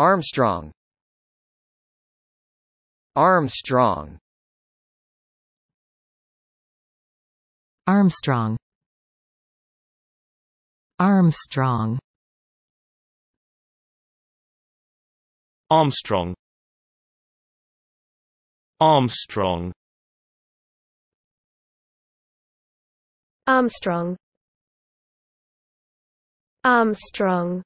Armstrong Armstrong Armstrong Armstrong Armstrong Armstrong Armstrong Armstrong